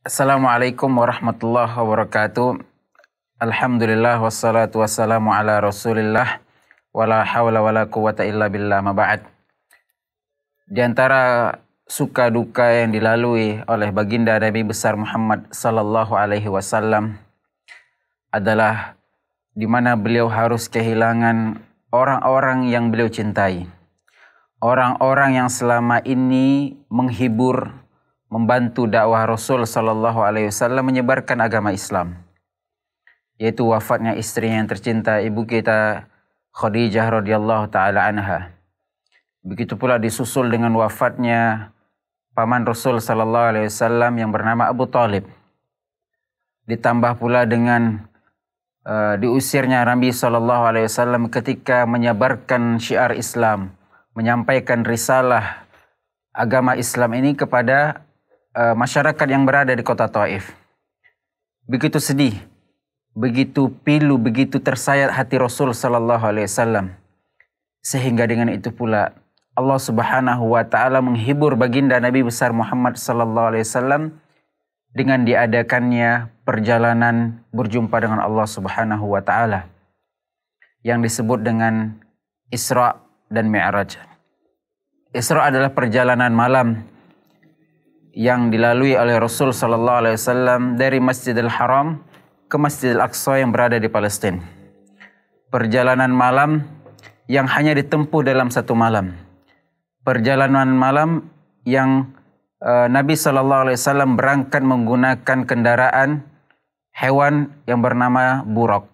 Assalamualaikum warahmatullahi wabarakatuh. Alhamdulillah wassalatu wassalamu ala Rasulillah wala haula wala quwata illa billah ma ba'd. Di antara suka duka yang dilalui oleh baginda Nabi besar Muhammad sallallahu alaihi wasallam adalah di mana beliau harus kehilangan orang-orang yang beliau cintai. Orang-orang yang selama ini menghibur, membantu dakwah Rasul Shallallahu Alaihi Wasallam menyebarkan agama Islam. Yaitu wafatnya istrinya yang tercinta ibu kita Khadijah radhiyallahu taala anha. Begitu pula disusul dengan wafatnya paman Rasul Shallallahu Alaihi Wasallam yang bernama Abu Talib. Ditambah pula dengan uh, diusirnya Nabi Shallallahu Alaihi Wasallam ketika menyebarkan syiar Islam, menyampaikan risalah agama Islam ini kepada uh, masyarakat yang berada di kota Taif. Begitu sedih, begitu pilu, begitu tersayat hati Rasul sallallahu alaihi wasallam. Sehingga dengan itu pula Allah Subhanahu wa taala menghibur baginda Nabi besar Muhammad sallallahu alaihi wasallam dengan diadakannya perjalanan berjumpa dengan Allah Subhanahu wa taala yang disebut dengan Isra dan Mi'raj. Isra adalah perjalanan malam yang dilalui oleh Rasul sallallahu alaihi wasallam dari Masjidil Haram ke Masjidil Aqsa yang berada di Palestin. Perjalanan malam yang hanya ditempuh dalam satu malam. Perjalanan malam yang uh, Nabi sallallahu alaihi wasallam berangkat menggunakan kendaraan hewan yang bernama Burak.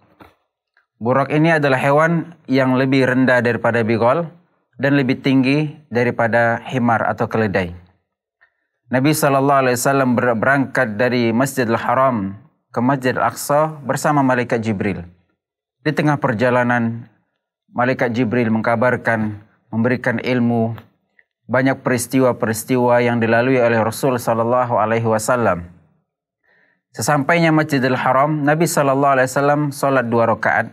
Burak ini adalah hewan yang lebih rendah daripada bigol dan lebih tinggi daripada himar atau keledai. Nabi sallallahu alaihi wasallam berangkat dari Masjidil Haram ke Masjid aqsa bersama malaikat Jibril. Di tengah perjalanan malaikat Jibril mengkabarkan memberikan ilmu banyak peristiwa-peristiwa yang dilalui oleh Rasul sallallahu alaihi wasallam. Sesampainya Masjidil Haram, Nabi sallallahu alaihi wasallam salat dua rakaat.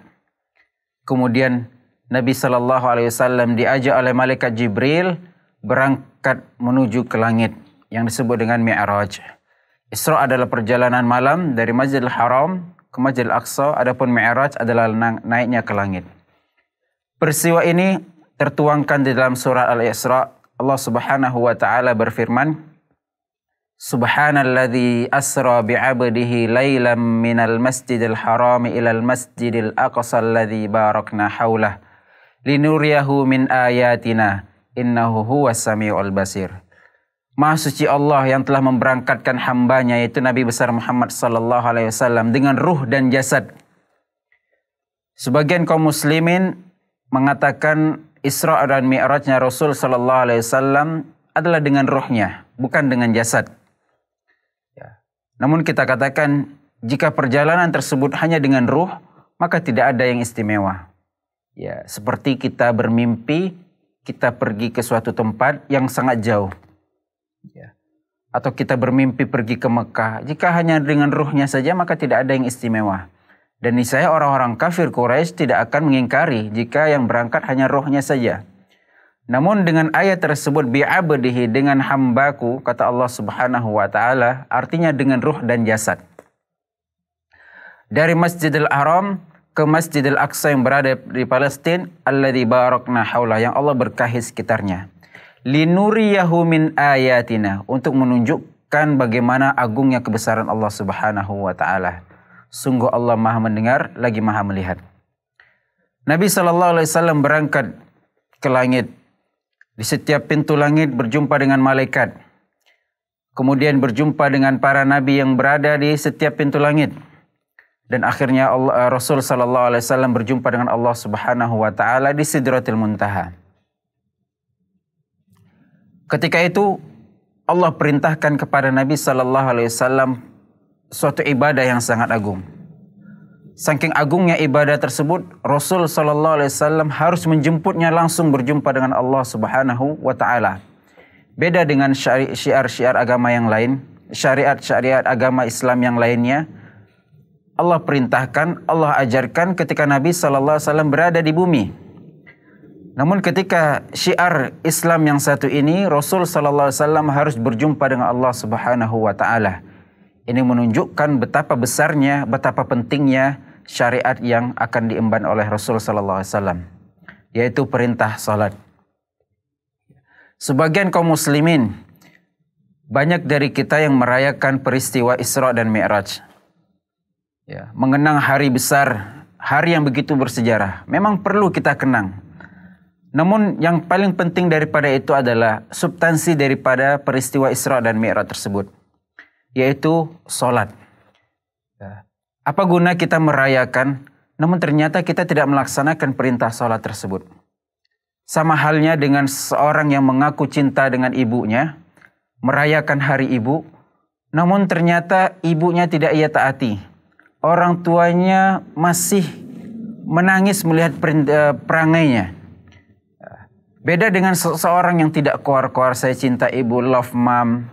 Kemudian Nabi sallallahu alaihi wasallam diajak oleh malaikat Jibril berangkat menuju ke langit yang disebut dengan Mi'raj. Isra adalah perjalanan malam dari Masjidil Haram ke Masjidil Aqsa adapun Mi'raj adalah naiknya ke langit. Peristiwa ini tertuangkan di dalam surah Al-Isra. Allah Subhanahu wa taala berfirman Subhanalladzi asra bi'abdihi lailam minal masjidil haram ilal masjidil aqsa alladzi barakna hawlah linuriyahu min ayatina innahu huwas samiul basir. Maha suci Allah yang telah memberangkatkan hambanya yaitu Nabi besar Muhammad sallallahu alaihi wasallam dengan ruh dan jasad. Sebagian kaum muslimin mengatakan Isra dan Mi'rajnya Rasul sallallahu alaihi wasallam adalah dengan ruhnya, bukan dengan jasad. Ya. Namun kita katakan jika perjalanan tersebut hanya dengan ruh, maka tidak ada yang istimewa. Ya, seperti kita bermimpi kita pergi ke suatu tempat yang sangat jauh Ya. Atau kita bermimpi pergi ke Mekah. Jika hanya dengan ruhnya saja maka tidak ada yang istimewa. Dan niscaya orang-orang kafir Quraisy tidak akan mengingkari jika yang berangkat hanya ruhnya saja. Namun dengan ayat tersebut bi'abdihi dengan hambaku kata Allah Subhanahu wa taala artinya dengan ruh dan jasad. Dari Masjidil Haram ke Masjidil Aqsa yang berada di Palestina Allah barakna haula yang Allah berkahi sekitarnya. linuriyahu min ayatina untuk menunjukkan bagaimana agungnya kebesaran Allah Subhanahu wa taala. Sungguh Allah Maha mendengar lagi Maha melihat. Nabi sallallahu alaihi wasallam berangkat ke langit. Di setiap pintu langit berjumpa dengan malaikat. Kemudian berjumpa dengan para nabi yang berada di setiap pintu langit. Dan akhirnya eh, Rasul sallallahu alaihi wasallam berjumpa dengan Allah Subhanahu wa taala di Sidratul Muntaha. Ketika itu Allah perintahkan kepada Nabi Shallallahu Alaihi Wasallam suatu ibadah yang sangat agung. Saking agungnya ibadah tersebut, Rasul Shallallahu Alaihi Wasallam harus menjemputnya langsung berjumpa dengan Allah Subhanahu Wa Taala. Beda dengan syiar-syiar agama yang lain, syariat-syariat agama Islam yang lainnya, Allah perintahkan, Allah ajarkan ketika Nabi Shallallahu Alaihi Wasallam berada di bumi. Namun ketika syiar Islam yang satu ini Rasul sallallahu alaihi wasallam harus berjumpa dengan Allah Subhanahu wa taala. Ini menunjukkan betapa besarnya, betapa pentingnya syariat yang akan diemban oleh Rasul sallallahu alaihi wasallam yaitu perintah salat. Sebagian kaum muslimin banyak dari kita yang merayakan peristiwa Isra dan Mi'raj. Ya, mengenang hari besar, hari yang begitu bersejarah. Memang perlu kita kenang. Namun yang paling penting daripada itu adalah substansi daripada peristiwa Isra dan Mi'raj tersebut, yaitu solat. Ya. Apa guna kita merayakan, namun ternyata kita tidak melaksanakan perintah solat tersebut. Sama halnya dengan seorang yang mengaku cinta dengan ibunya, merayakan hari ibu, namun ternyata ibunya tidak ia taati. Orang tuanya masih menangis melihat eh, perangainya Beda dengan seseorang yang tidak koar-koar saya cinta ibu, love mom,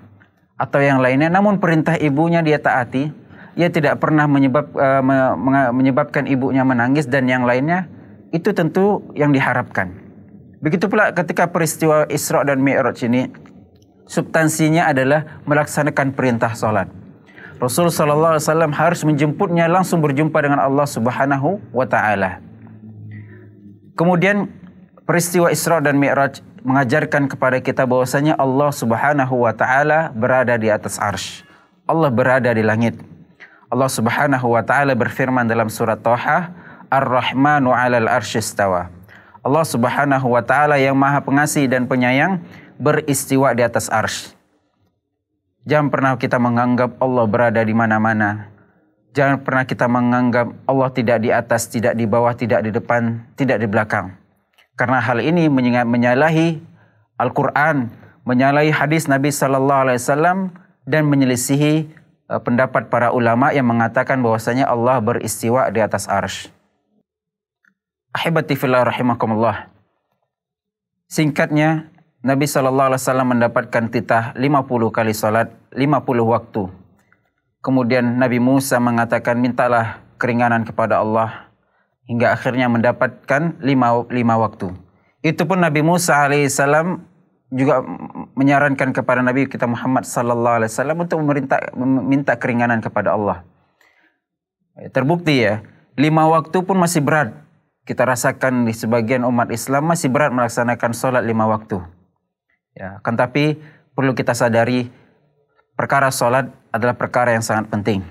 atau yang lainnya. Namun perintah ibunya dia taati. Ia tidak pernah menyebab, uh, menyebabkan ibunya menangis dan yang lainnya. Itu tentu yang diharapkan. Begitu pula ketika peristiwa Isra dan Mi'raj ini. Substansinya adalah melaksanakan perintah sholat. Rasul sallallahu alaihi wasallam harus menjemputnya langsung berjumpa dengan Allah Subhanahu wa taala. Kemudian peristiwa Isra dan Mi'raj mengajarkan kepada kita bahwasanya Allah Subhanahu wa taala berada di atas arsy. Allah berada di langit. Allah Subhanahu wa taala berfirman dalam surat Thaha, Ar-Rahmanu 'alal arsyistawa. Allah Subhanahu wa taala yang Maha Pengasih dan Penyayang beristiwa di atas arsy. Jangan pernah kita menganggap Allah berada di mana-mana. Jangan pernah kita menganggap Allah tidak di atas, tidak di bawah, tidak di depan, tidak di belakang. Karena hal ini menyalahi Al-Quran, menyalahi hadis Nabi Sallallahu Alaihi Wasallam dan menyelisihi eh, pendapat para ulama yang mengatakan bahwasanya Allah beristiwa di atas arsh. Ahibati fillah rahimakumullah. Singkatnya, Nabi Sallallahu Alaihi Wasallam mendapatkan titah 50 kali salat 50 waktu. Kemudian Nabi Musa mengatakan mintalah keringanan kepada Allah hingga akhirnya mendapatkan lima, lima waktu. Itu pun Nabi Musa alaihissalam juga menyarankan kepada Nabi kita Muhammad sallallahu alaihi wasallam untuk meminta meminta keringanan kepada Allah. Eh, terbukti ya, lima waktu pun masih berat. Kita rasakan di sebagian umat Islam masih berat melaksanakan solat lima waktu. Ya, kan tapi perlu kita sadari perkara solat adalah perkara yang sangat penting.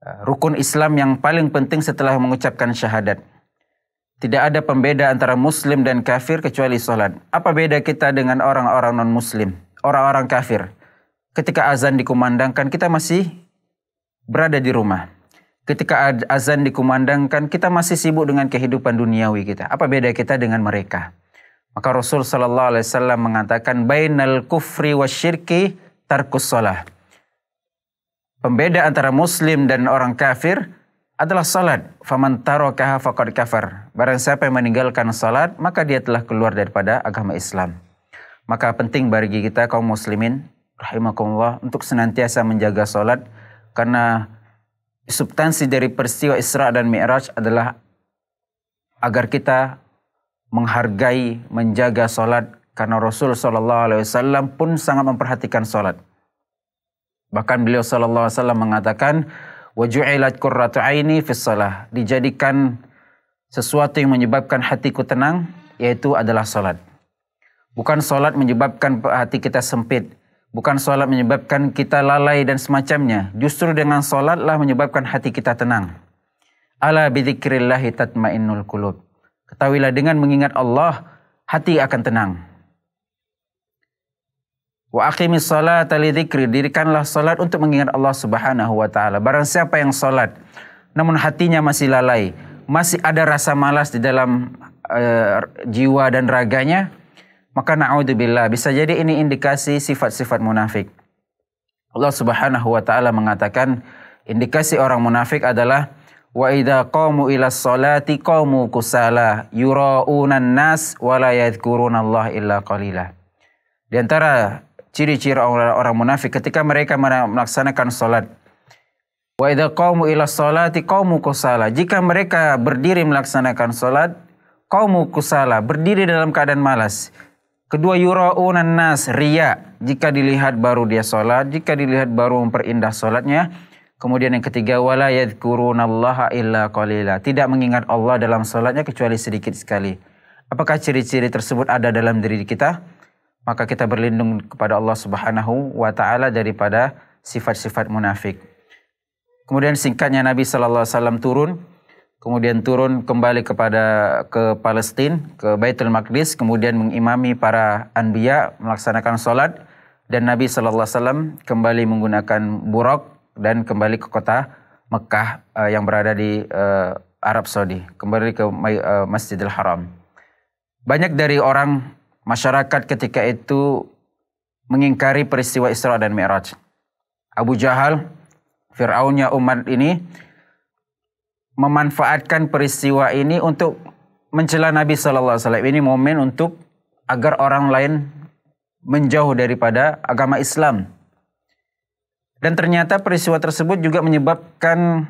Eh, rukun Islam yang paling penting setelah mengucapkan syahadat. Tidak ada pembeda antara muslim dan kafir kecuali sholat. Apa beda kita dengan orang-orang non-muslim, orang-orang kafir? Ketika azan dikumandangkan kita masih berada di rumah. Ketika azan dikumandangkan kita masih sibuk dengan kehidupan duniawi kita. Apa beda kita dengan mereka? Maka Rasul sallallahu alaihi wasallam mengatakan bainal kufri syirki tarkus sholat. Pembeda antara muslim dan orang kafir adalah salat. Faman tarakaha faqad kafar. Barang siapa yang meninggalkan salat, maka dia telah keluar daripada agama Islam. Maka penting bagi kita kaum muslimin rahimakumullah untuk senantiasa menjaga salat karena substansi dari peristiwa Isra dan Mi'raj adalah agar kita menghargai, menjaga salat karena Rasul sallallahu alaihi wasallam pun sangat memperhatikan salat. Bahkan beliau sallallahu alaihi wasallam mengatakan wujud ju'ilat qurratu aini fis dijadikan sesuatu yang menyebabkan hatiku tenang yaitu adalah salat. Bukan salat menyebabkan hati kita sempit, bukan salat menyebabkan kita lalai dan semacamnya. Justru dengan salatlah menyebabkan hati kita tenang. Ala bidzikrillah tatmainnul qulub. Ketahuilah dengan mengingat Allah hati akan tenang. Wa aqimis salata li dirikanlah salat untuk mengingat Allah Subhanahu wa taala. Barang siapa yang salat namun hatinya masih lalai, masih ada rasa malas di dalam uh, jiwa dan raganya, maka naudzubillah bisa jadi ini indikasi sifat-sifat munafik. Allah Subhanahu wa taala mengatakan indikasi orang munafik adalah wa idza qamu ila salati qamu kusala yuraunan nas wa la yadhkurunallaha illa qalila. Di antara ciri-ciri orang munafik ketika mereka melaksanakan salat. Wa idza qamu ila salati qamu kusala. Jika mereka berdiri melaksanakan salat, qamu kusala, berdiri dalam keadaan malas. Kedua yura'unan nas riya. Jika dilihat baru dia salat, jika dilihat baru memperindah salatnya. Kemudian yang ketiga wala yadhkurunallaha illa qalila. Tidak mengingat Allah dalam salatnya kecuali sedikit sekali. Apakah ciri-ciri tersebut ada dalam diri kita? maka kita berlindung kepada Allah Subhanahu wa taala daripada sifat-sifat munafik. Kemudian singkatnya Nabi sallallahu alaihi wasallam turun, kemudian turun kembali kepada ke Palestina, ke Baitul Maqdis, kemudian mengimami para anbiya melaksanakan salat dan Nabi sallallahu alaihi wasallam kembali menggunakan buruk dan kembali ke kota Mekah uh, yang berada di uh, Arab Saudi, kembali ke uh, Masjidil Haram. Banyak dari orang Masyarakat ketika itu mengingkari peristiwa Isra dan Mi'raj. Abu Jahal, Fir'aunnya umat ini, memanfaatkan peristiwa ini untuk mencela Nabi Sallallahu Alaihi Wasallam. Ini momen untuk agar orang lain menjauh daripada agama Islam. Dan ternyata peristiwa tersebut juga menyebabkan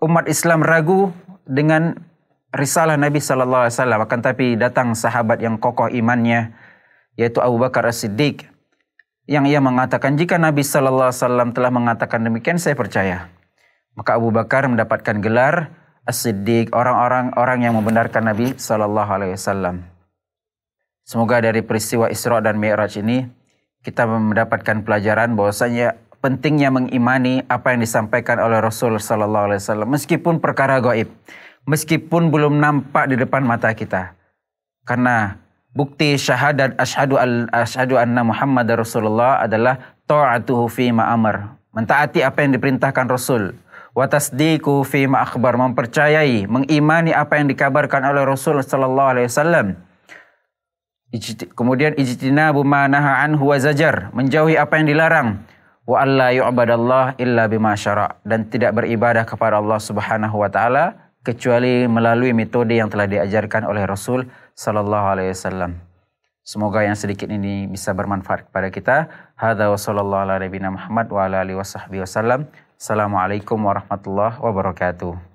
umat Islam ragu dengan risalah Nabi sallallahu alaihi wasallam akan tapi datang sahabat yang kokoh imannya yaitu Abu Bakar As-Siddiq yang ia mengatakan jika Nabi sallallahu alaihi wasallam telah mengatakan demikian saya percaya. Maka Abu Bakar mendapatkan gelar As-Siddiq, orang-orang orang yang membenarkan Nabi sallallahu alaihi wasallam. Semoga dari peristiwa Isra dan Mi'raj ini kita mendapatkan pelajaran bahwasanya pentingnya mengimani apa yang disampaikan oleh Rasul sallallahu alaihi wasallam meskipun perkara gaib meskipun belum nampak di depan mata kita. Karena bukti syahadat asyhadu al asyhadu anna Muhammad Rasulullah adalah ta'atuhu fi ma'amar, mentaati apa yang diperintahkan Rasul. Wa tasdiqu fi ma mempercayai, mengimani apa yang dikabarkan oleh Rasul sallallahu alaihi wasallam. Kemudian ijtinabu ma naha anhu wa zajar, menjauhi apa yang dilarang. Wa alla yu'badallah illa bima syara' dan tidak beribadah kepada Allah Subhanahu wa taala kecuali melalui metode yang telah diajarkan oleh Rasul sallallahu alaihi wasallam. Semoga yang sedikit ini bisa bermanfaat kepada kita. Hadza wa sallallahu ala nabiyina Muhammad wa ala alihi wasahbihi Assalamualaikum warahmatullahi wabarakatuh.